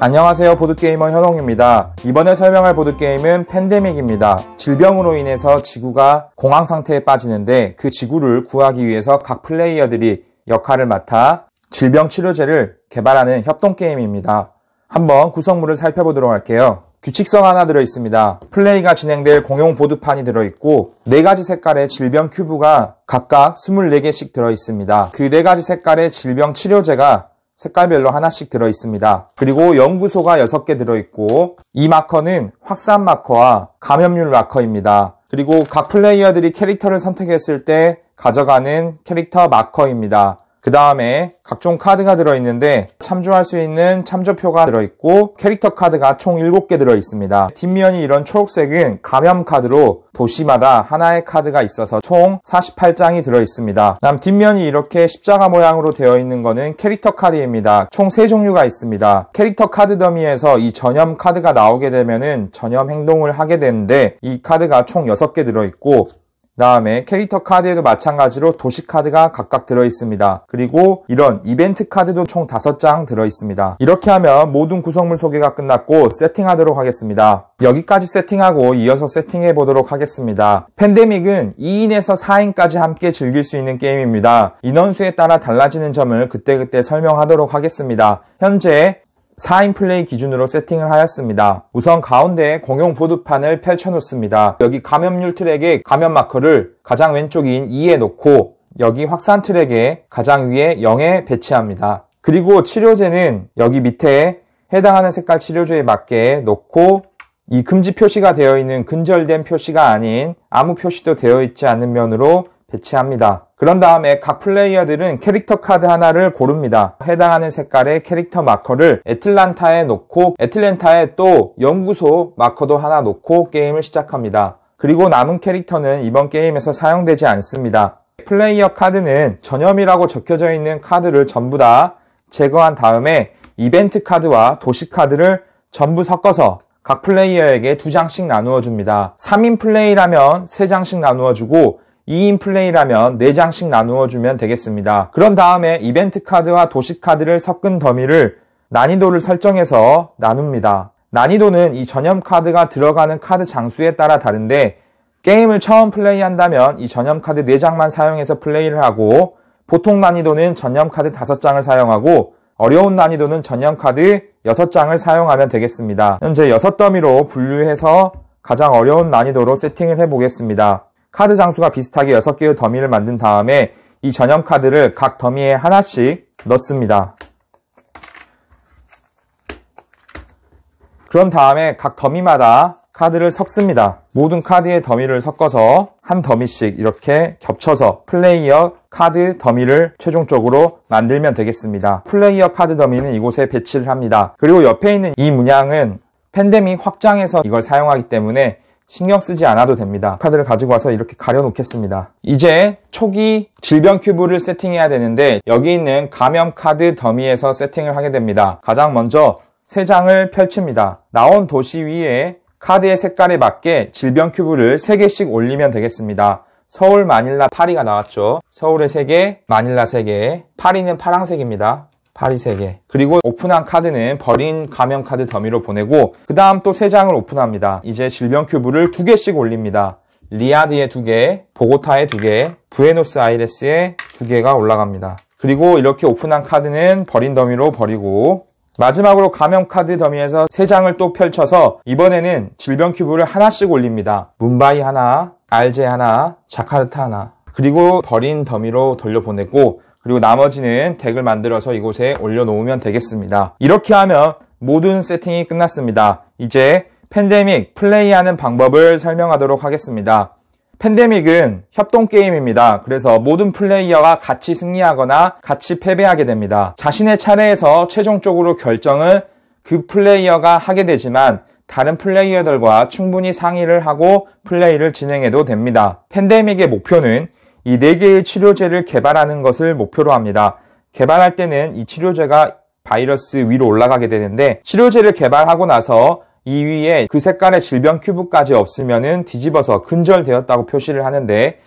안녕하세요 보드게이머 현홍입니다. 이번에 설명할 보드게임은 팬데믹입니다. 질병으로 인해서 지구가 공황 상태에 빠지는데 그 지구를 구하기 위해서 각 플레이어들이 역할을 맡아 질병 치료제를 개발하는 협동 게임입니다. 한번 구성물을 살펴보도록 할게요. 규칙성 하나 들어있습니다. 플레이가 진행될 공용 보드판이 들어있고 4가지 색깔의 질병 큐브가 각각 24개씩 들어있습니다. 그 4가지 색깔의 질병 치료제가 색깔별로 하나씩 들어있습니다. 그리고 연구소가 6개 들어있고 이 마커는 확산 마커와 감염률 마커입니다. 그리고 각 플레이어들이 캐릭터를 선택했을 때 가져가는 캐릭터 마커입니다. 그 다음에 각종 카드가 들어있는데 참조할 수 있는 참조표가 들어있고 캐릭터 카드가 총 7개 들어있습니다. 뒷면이 이런 초록색은 감염 카드로 도시마다 하나의 카드가 있어서 총 48장이 들어있습니다. 다음 뒷면이 이렇게 십자가 모양으로 되어 있는 거는 캐릭터 카드입니다. 총 3종류가 있습니다. 캐릭터 카드 더미에서 이 전염 카드가 나오게 되면은 전염 행동을 하게 되는데 이 카드가 총 6개 들어있고 다음에 캐릭터 카드에도 마찬가지로 도시 카드가 각각 들어있습니다. 그리고 이런 이벤트 카드도 총 5장 들어있습니다. 이렇게 하면 모든 구성물 소개가 끝났고 세팅하도록 하겠습니다. 여기까지 세팅하고 이어서 세팅해 보도록 하겠습니다. 팬데믹은 2인에서 4인까지 함께 즐길 수 있는 게임입니다. 인원수에 따라 달라지는 점을 그때그때 설명하도록 하겠습니다. 현재 4인 플레이 기준으로 세팅을 하였습니다. 우선 가운데에 공용 보드판을 펼쳐놓습니다. 여기 감염률 트랙에 감염 마커를 가장 왼쪽인 2에 놓고 여기 확산 트랙에 가장 위에 0에 배치합니다. 그리고 치료제는 여기 밑에 해당하는 색깔 치료제에 맞게 놓고 이 금지 표시가 되어 있는 근절된 표시가 아닌 아무 표시도 되어 있지 않은 면으로 배치합니다. 그런 다음에 각 플레이어들은 캐릭터 카드 하나를 고릅니다. 해당하는 색깔의 캐릭터 마커를 애틀란타에 놓고 애틀랜타에 또 연구소 마커도 하나 놓고 게임을 시작합니다. 그리고 남은 캐릭터는 이번 게임에서 사용되지 않습니다. 플레이어 카드는 전염이라고 적혀져 있는 카드를 전부 다 제거한 다음에 이벤트 카드와 도시 카드를 전부 섞어서 각 플레이어에게 두장씩 나누어 줍니다. 3인 플레이라면 세장씩 나누어 주고 2인 플레이라면 4장씩 나누어주면 되겠습니다. 그런 다음에 이벤트 카드와 도시 카드를 섞은 더미를 난이도를 설정해서 나눕니다. 난이도는 이 전염 카드가 들어가는 카드 장수에 따라 다른데 게임을 처음 플레이한다면 이 전염 카드 4장만 사용해서 플레이를 하고 보통 난이도는 전염 카드 5장을 사용하고 어려운 난이도는 전염 카드 6장을 사용하면 되겠습니다. 현재 6더미로 분류해서 가장 어려운 난이도로 세팅을 해보겠습니다. 카드 장수가 비슷하게 6개의 더미를 만든 다음에 이 전염 카드를 각 더미에 하나씩 넣습니다. 그런 다음에 각 더미마다 카드를 섞습니다. 모든 카드의 더미를 섞어서 한 더미씩 이렇게 겹쳐서 플레이어 카드 더미를 최종적으로 만들면 되겠습니다. 플레이어 카드 더미는 이곳에 배치를 합니다. 그리고 옆에 있는 이 문양은 팬데믹 확장에서 이걸 사용하기 때문에 신경 쓰지 않아도 됩니다. 카드를 가지고 와서 이렇게 가려놓겠습니다. 이제 초기 질병 큐브를 세팅해야 되는데 여기 있는 감염 카드 더미에서 세팅을 하게 됩니다. 가장 먼저 세 장을 펼칩니다. 나온 도시 위에 카드의 색깔에 맞게 질병 큐브를 3개씩 올리면 되겠습니다. 서울, 마닐라, 파리가 나왔죠. 서울의 3개, 마닐라 3개, 파리는 파랑색입니다. 파리 3개. 그리고 오픈한 카드는 버린 가면 카드 더미로 보내고 그 다음 또 3장을 오픈합니다. 이제 질병 큐브를 2개씩 올립니다. 리아드의 2개, 보고타의 2개, 부에노스 아이레스의 2개가 올라갑니다. 그리고 이렇게 오픈한 카드는 버린 더미로 버리고 마지막으로 가면 카드 더미에서 3장을 또 펼쳐서 이번에는 질병 큐브를 하나씩 올립니다. 문바이 하나, 알제 하나, 자카르타 하나 그리고 버린 더미로 돌려보내고 그리고 나머지는 덱을 만들어서 이곳에 올려놓으면 되겠습니다. 이렇게 하면 모든 세팅이 끝났습니다. 이제 팬데믹 플레이하는 방법을 설명하도록 하겠습니다. 팬데믹은 협동 게임입니다. 그래서 모든 플레이어가 같이 승리하거나 같이 패배하게 됩니다. 자신의 차례에서 최종적으로 결정을 그 플레이어가 하게 되지만 다른 플레이어들과 충분히 상의를 하고 플레이를 진행해도 됩니다. 팬데믹의 목표는 이네개의 치료제를 개발하는 것을 목표로 합니다. 개발할 때는 이 치료제가 바이러스 위로 올라가게 되는데 치료제를 개발하고 나서 이 위에 그 색깔의 질병 큐브까지 없으면 뒤집어서 근절되었다고 표시를 하는데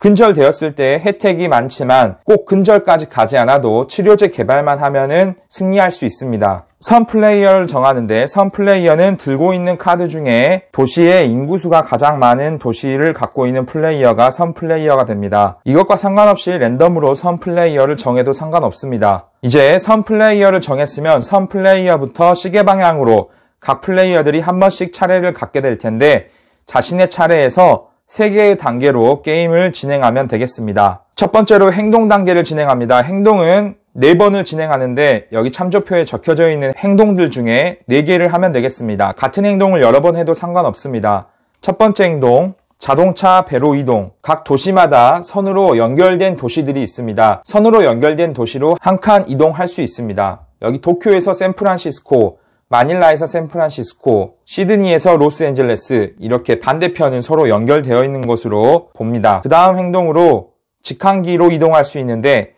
근절되었을 때 혜택이 많지만 꼭 근절까지 가지 않아도 치료제 개발만 하면은 승리할 수 있습니다. 선 플레이어를 정하는데 선 플레이어는 들고 있는 카드 중에 도시의 인구수가 가장 많은 도시를 갖고 있는 플레이어가 선 플레이어가 됩니다. 이것과 상관없이 랜덤으로 선 플레이어를 정해도 상관없습니다. 이제 선 플레이어를 정했으면 선 플레이어부터 시계 방향으로 각 플레이어들이 한 번씩 차례를 갖게 될 텐데 자신의 차례에서 3개의 단계로 게임을 진행하면 되겠습니다. 첫 번째로 행동 단계를 진행합니다. 행동은 4번을 진행하는데 여기 참조표에 적혀져 있는 행동들 중에 4개를 하면 되겠습니다. 같은 행동을 여러 번 해도 상관없습니다. 첫 번째 행동, 자동차 배로 이동. 각 도시마다 선으로 연결된 도시들이 있습니다. 선으로 연결된 도시로 한 칸 이동할 수 있습니다. 여기 도쿄에서 샌프란시스코, 마닐라에서 샌프란시스코, 시드니에서 로스앤젤레스 이렇게 반대편은 서로 연결되어 있는 것으로 봅니다. 그 다음 행동으로 직항기로 이동할 수 있는데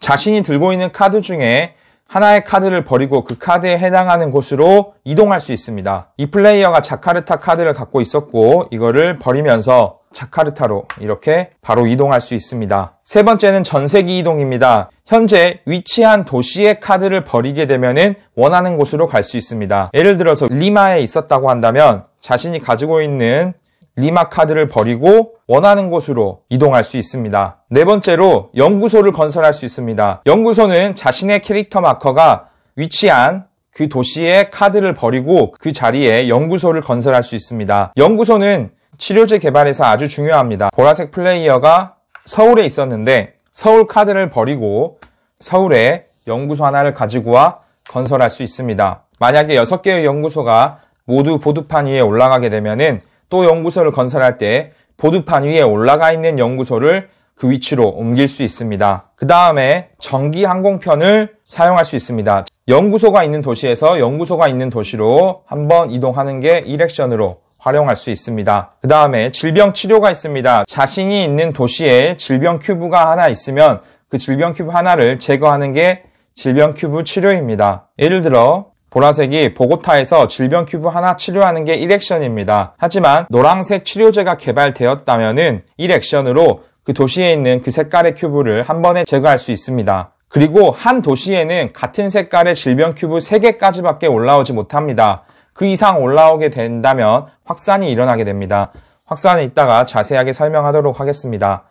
자신이 들고 있는 카드 중에 하나의 카드를 버리고 그 카드에 해당하는 곳으로 이동할 수 있습니다. 이 플레이어가 자카르타 카드를 갖고 있었고 이거를 버리면서 자카르타로 이렇게 바로 이동할 수 있습니다. 세 번째는 전세기 이동입니다. 현재 위치한 도시의 카드를 버리게 되면 원하는 곳으로 갈 수 있습니다. 예를 들어서 리마에 있었다고 한다면 자신이 가지고 있는 리마 카드를 버리고 원하는 곳으로 이동할 수 있습니다. 네 번째로 연구소를 건설할 수 있습니다. 연구소는 자신의 캐릭터 마커가 위치한 그 도시의 카드를 버리고 그 자리에 연구소를 건설할 수 있습니다. 연구소는 치료제 개발에서 아주 중요합니다. 보라색 플레이어가 서울에 있었는데 서울 카드를 버리고 서울에 연구소 하나를 가지고 와 건설할 수 있습니다. 만약에 6개의 연구소가 모두 보드판 위에 올라가게 되면은 또 연구소를 건설할 때 보드판 위에 올라가 있는 연구소를 그 위치로 옮길 수 있습니다. 그 다음에 전기 항공편을 사용할 수 있습니다. 연구소가 있는 도시에서 연구소가 있는 도시로 한번 이동하는 게 이렉션으로 활용할 수 있습니다. 그 다음에 질병 치료가 있습니다. 자신이 있는 도시에 질병 큐브가 하나 있으면 그 질병 큐브 하나를 제거하는 게 질병 큐브 치료입니다. 예를 들어 보라색이 보고타에서 질병 큐브 하나 치료하는 게 1액션입니다. 하지만 노랑색 치료제가 개발되었다면은 1액션으로 그 도시에 있는 그 색깔의 큐브를 한 번에 제거할 수 있습니다. 그리고 한 도시에는 같은 색깔의 질병 큐브 3개까지밖에 올라오지 못합니다. 그 이상 올라오게 된다면 확산이 일어나게 됩니다. 확산은 있다가 자세하게 설명하도록 하겠습니다.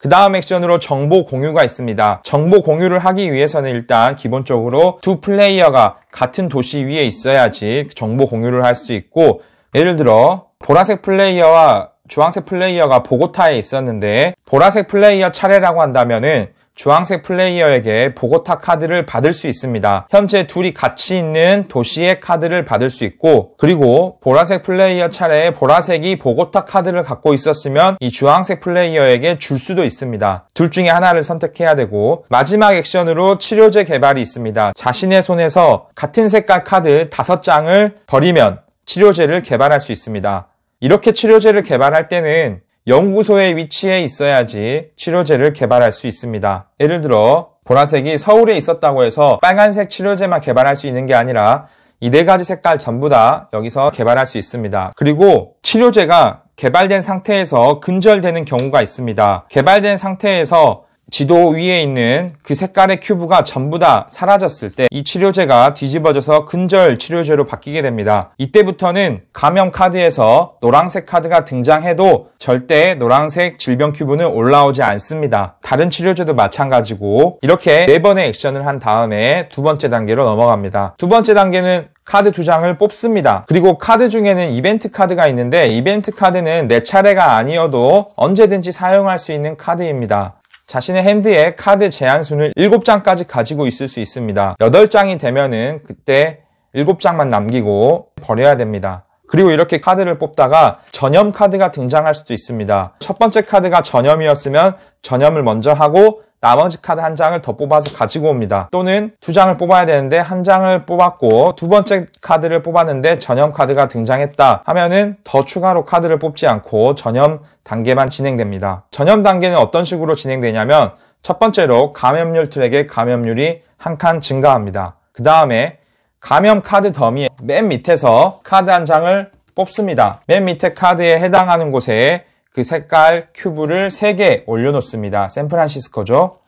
그 다음 액션으로 정보 공유가 있습니다. 정보 공유를 하기 위해서는 일단 기본적으로 두 플레이어가 같은 도시 위에 있어야지 정보 공유를 할 수 있고 예를 들어 보라색 플레이어와 주황색 플레이어가 보고타에 있었는데 보라색 플레이어 차례라고 한다면은 주황색 플레이어에게 보고타 카드를 받을 수 있습니다. 현재 둘이 같이 있는 도시의 카드를 받을 수 있고 그리고 보라색 플레이어 차례에 보라색이 보고타 카드를 갖고 있었으면 이 주황색 플레이어에게 줄 수도 있습니다. 둘 중에 하나를 선택해야 되고 마지막 액션으로 치료제 개발이 있습니다. 자신의 손에서 같은 색깔 카드 5장을 버리면 치료제를 개발할 수 있습니다. 이렇게 치료제를 개발할 때는 연구소의 위치에 있어야지 치료제를 개발할 수 있습니다. 예를 들어 보라색이 서울에 있었다고 해서 빨간색 치료제만 개발할 수 있는 게 아니라 이 네 가지 색깔 전부 다 여기서 개발할 수 있습니다. 그리고 치료제가 개발된 상태에서 근절되는 경우가 있습니다. 개발된 상태에서 지도 위에 있는 그 색깔의 큐브가 전부 다 사라졌을 때 이 치료제가 뒤집어져서 근절 치료제로 바뀌게 됩니다. 이때부터는 감염 카드에서 노란색 카드가 등장해도 절대 노란색 질병 큐브는 올라오지 않습니다. 다른 치료제도 마찬가지고 이렇게 네 번의 액션을 한 다음에 두 번째 단계로 넘어갑니다. 두 번째 단계는 카드 두 장을 뽑습니다. 그리고 카드 중에는 이벤트 카드가 있는데 이벤트 카드는 내 네 차례가 아니어도 언제든지 사용할 수 있는 카드입니다. 자신의 핸드에 카드 제한 수는 7장까지 가지고 있을 수 있습니다. 8장이 되면은 그때 7장만 남기고 버려야 됩니다. 그리고 이렇게 카드를 뽑다가 전염 카드가 등장할 수도 있습니다. 첫 번째 카드가 전염이었으면 전염을 먼저 하고 나머지 카드 한 장을 더 뽑아서 가지고 옵니다. 또는 두 장을 뽑아야 되는데 한 장을 뽑았고 두 번째 카드를 뽑았는데 전염 카드가 등장했다 하면은 더 추가로 카드를 뽑지 않고 전염 단계만 진행됩니다. 전염 단계는 어떤 식으로 진행되냐면 첫 번째로 감염률 트랙의 감염률이 한 칸 증가합니다. 그 다음에 감염 카드 더미맨 밑에서 카드 한 장을 뽑습니다. 맨 밑에 카드에 해당하는 곳에 그 색깔 큐브를 3개 올려놓습니다. 샌프란시스코죠.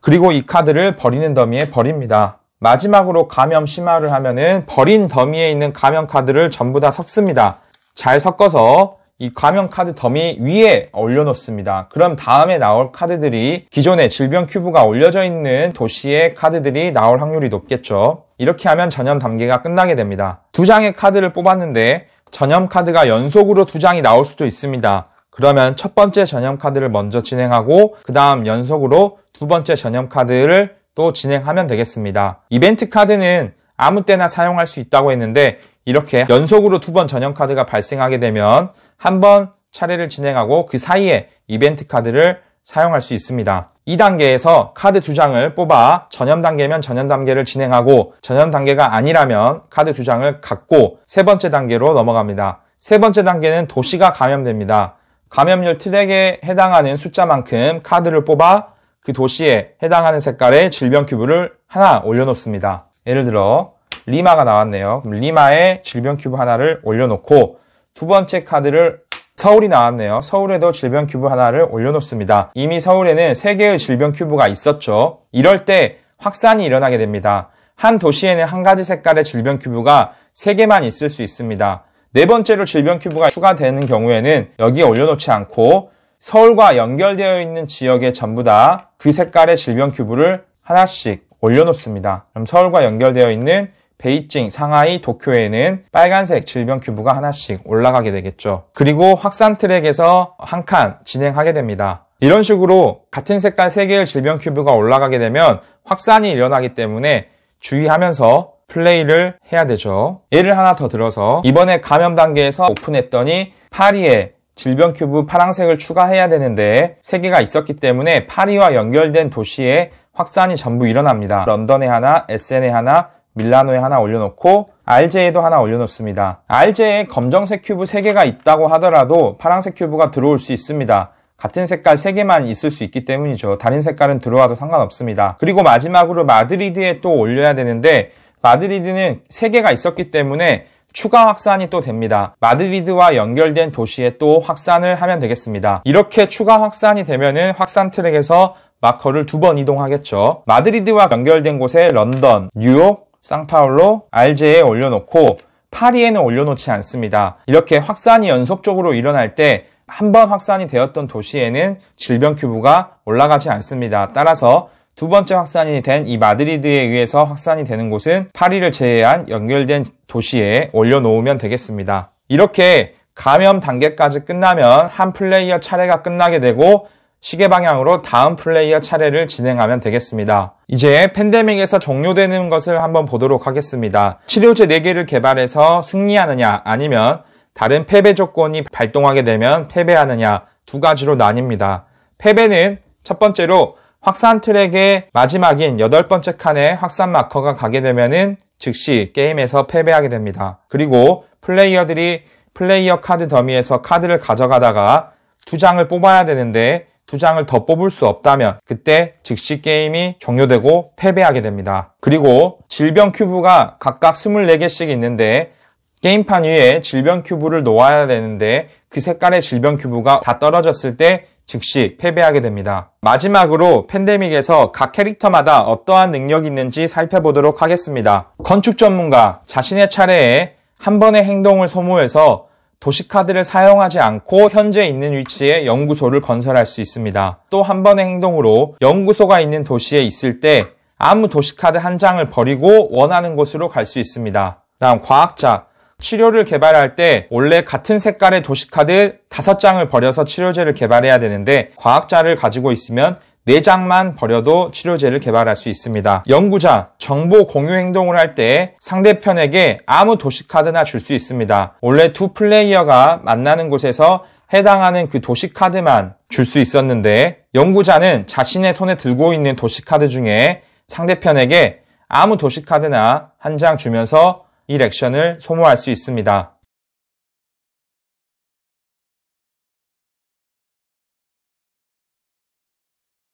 그리고 이 카드를 버리는 더미에 버립니다. 마지막으로 감염 심화를 하면은 버린 더미에 있는 감염 카드를 전부 다 섞습니다. 잘 섞어서 이 감염 카드 더미 위에 올려놓습니다. 그럼 다음에 나올 카드들이 기존의 질병 큐브가 올려져 있는 도시의 카드들이 나올 확률이 높겠죠. 이렇게 하면 전염 단계가 끝나게 됩니다. 두 장의 카드를 뽑았는데 전염 카드가 연속으로 두 장이 나올 수도 있습니다. 그러면 첫 번째 전염 카드를 먼저 진행하고 그 다음 연속으로 두 번째 전염 카드를 또 진행하면 되겠습니다. 이벤트 카드는 아무 때나 사용할 수 있다고 했는데 이렇게 연속으로 두 번 전염 카드가 발생하게 되면 한 번 차례를 진행하고 그 사이에 이벤트 카드를 사용할 수 있습니다. 2단계에서 카드 2장을 뽑아 전염 단계면 전염 단계를 진행하고 전염 단계가 아니라면 카드 2장을 갖고 세 번째 단계로 넘어갑니다. 세 번째 단계는 도시가 감염됩니다. 감염률 트랙에 해당하는 숫자만큼 카드를 뽑아 그 도시에 해당하는 색깔의 질병 큐브를 하나 올려놓습니다. 예를 들어 리마가 나왔네요. 그럼 리마에 질병 큐브 하나를 올려놓고 두 번째 카드를 서울이 나왔네요. 서울에도 질병 큐브 하나를 올려놓습니다. 이미 서울에는 3개의 질병 큐브가 있었죠. 이럴 때 확산이 일어나게 됩니다. 한 도시에는 한 가지 색깔의 질병 큐브가 3개만 있을 수 있습니다. 네 번째로 질병 큐브가 추가되는 경우에는 여기에 올려놓지 않고 서울과 연결되어 있는 지역에 전부 다 그 색깔의 질병 큐브를 하나씩 올려놓습니다. 그럼 서울과 연결되어 있는 베이징, 상하이, 도쿄에는 빨간색 질병 규모가 하나씩 올라가게 되겠죠. 그리고 확산 트랙에서 한 칸 진행하게 됩니다. 이런 식으로 같은 색깔 3개의 질병 큐브가 올라가게 되면 확산이 일어나기 때문에 주의하면서 플레이를 해야 되죠. 예를 하나 더 들어서 이번에 감염 단계에서 오픈했더니 파리에 질병 큐브 파랑색을 추가해야 되는데 3개가 있었기 때문에 파리와 연결된 도시에 확산이 전부 일어납니다. 런던에 하나, 에센에 하나, 밀라노에 하나 올려놓고 RJ에도 하나 올려놓습니다. RJ에 검정색 큐브 3개가 있다고 하더라도 파란색 큐브가 들어올 수 있습니다. 같은 색깔 3개만 있을 수 있기 때문이죠. 다른 색깔은 들어와도 상관없습니다. 그리고 마지막으로 마드리드에 또 올려야 되는데 마드리드는 3개가 있었기 때문에 추가 확산이 또 됩니다. 마드리드와 연결된 도시에 또 확산을 하면 되겠습니다. 이렇게 추가 확산이 되면은 확산 트랙에서 마커를 두 번 이동하겠죠. 마드리드와 연결된 곳에 런던, 뉴욕, 쌍파울로, r j 에 올려놓고 파리에는 올려놓지 않습니다. 이렇게 확산이 연속적으로 일어날 때 한 번 확산이 되었던 도시에는 질병 큐브가 올라가지 않습니다. 따라서 두 번째 확산이 된 이 마드리드에 의해서 확산이 되는 곳은 파리를 제외한 연결된 도시에 올려놓으면 되겠습니다. 이렇게 감염 단계까지 끝나면 한 플레이어 차례가 끝나게 되고 시계 방향으로 다음 플레이어 차례를 진행하면 되겠습니다. 이제 팬데믹에서 종료되는 것을 한번 보도록 하겠습니다. 치료제 4개를 개발해서 승리하느냐 아니면 다른 패배 조건이 발동하게 되면 패배하느냐 두 가지로 나뉩니다. 패배는 첫 번째로 확산 트랙의 마지막인 여덟 번째 칸에 확산 마커가 가게 되면은 즉시 게임에서 패배하게 됩니다. 그리고 플레이어들이 플레이어 카드 더미에서 카드를 가져가다가 두 장을 뽑아야 되는데 두 장을 더 뽑을 수 없다면 그때 즉시 게임이 종료되고 패배하게 됩니다. 그리고 질병 큐브가 각각 24개씩 있는데 게임판 위에 질병 큐브를 놓아야 되는데 그 색깔의 질병 큐브가 다 떨어졌을 때 즉시 패배하게 됩니다. 마지막으로 팬데믹에서 각 캐릭터마다 어떠한 능력이 있는지 살펴보도록 하겠습니다. 건축 전문가 자신의 차례에 한 번의 행동을 소모해서 도시카드를 사용하지 않고 현재 있는 위치에 연구소를 건설할 수 있습니다. 또 한 번의 행동으로 연구소가 있는 도시에 있을 때 아무 도시카드 한 장을 버리고 원하는 곳으로 갈 수 있습니다. 다음 과학자 치료를 개발할 때 원래 같은 색깔의 도시카드 5장을 버려서 치료제를 개발해야 되는데 과학자를 가지고 있으면 4장만 버려도 치료제를 개발할 수 있습니다. 연구자, 정보 공유 행동을 할 때 상대편에게 아무 도시카드나 줄 수 있습니다. 원래 두 플레이어가 만나는 곳에서 해당하는 그 도시카드만 줄 수 있었는데 연구자는 자신의 손에 들고 있는 도시카드 중에 상대편에게 아무 도시카드나 한 장 주면서 이 액션을 소모할 수 있습니다.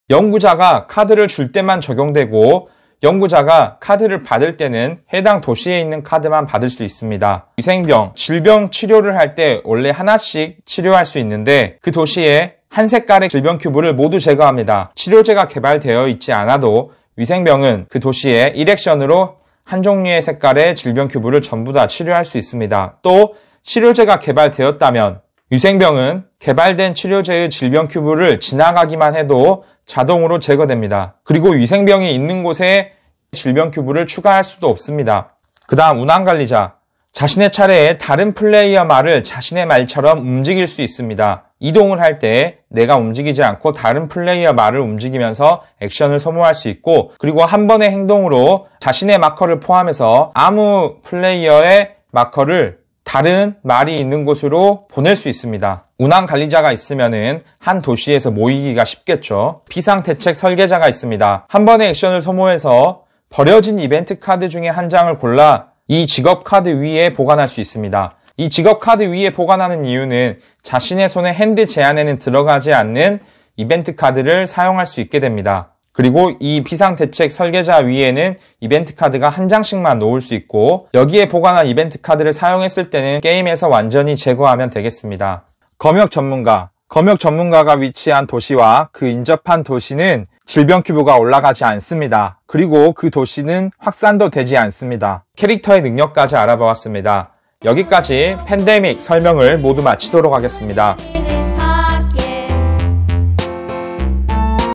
연구자가 카드를 줄 때만 적용되고 연구자가 카드를 받을 때는 해당 도시에 있는 카드만 받을 수 있습니다. 위생병, 질병 치료를 할 때 원래 하나씩 치료할 수 있는데 그 도시에 한 색깔의 질병 큐브를 모두 제거합니다. 치료제가 개발되어 있지 않아도 위생병은 그 도시에 일렉션으로 한 종류의 색깔의 질병 큐브를 전부 다 치료할 수 있습니다. 또 치료제가 개발되었다면 위생병은 개발된 치료제의 질병 큐브를 지나가기만 해도 자동으로 제거됩니다. 그리고 위생병이 있는 곳에 질병 큐브를 추가할 수도 없습니다. 그 다음 운항관리자. 자신의 차례에 다른 플레이어 말을 자신의 말처럼 움직일 수 있습니다. 이동을 할 때 내가 움직이지 않고 다른 플레이어 말을 움직이면서 액션을 소모할 수 있고 그리고 한 번의 행동으로 자신의 마커를 포함해서 아무 플레이어의 마커를 다른 말이 있는 곳으로 보낼 수 있습니다. 운항 관리자가 있으면은 한 도시에서 모이기가 쉽겠죠. 비상 대책 설계자가 있습니다. 한 번의 액션을 소모해서 버려진 이벤트 카드 중에 한 장을 골라 이 직업 카드 위에 보관할 수 있습니다. 이 직업 카드 위에 보관하는 이유는 자신의 손에 핸드 제한에는 들어가지 않는 이벤트 카드를 사용할 수 있게 됩니다. 그리고 이 비상대책 설계자 위에는 이벤트 카드가 한 장씩만 놓을 수 있고 여기에 보관한 이벤트 카드를 사용했을 때는 게임에서 완전히 제거하면 되겠습니다. 검역 전문가 검역 전문가가 위치한 도시와 그 인접한 도시는 질병 큐브가 올라가지 않습니다. 그리고 그 도시는 확산도 되지 않습니다. 캐릭터의 능력까지 알아보았습니다. 여기까지 팬데믹 설명을 모두 마치도록 하겠습니다.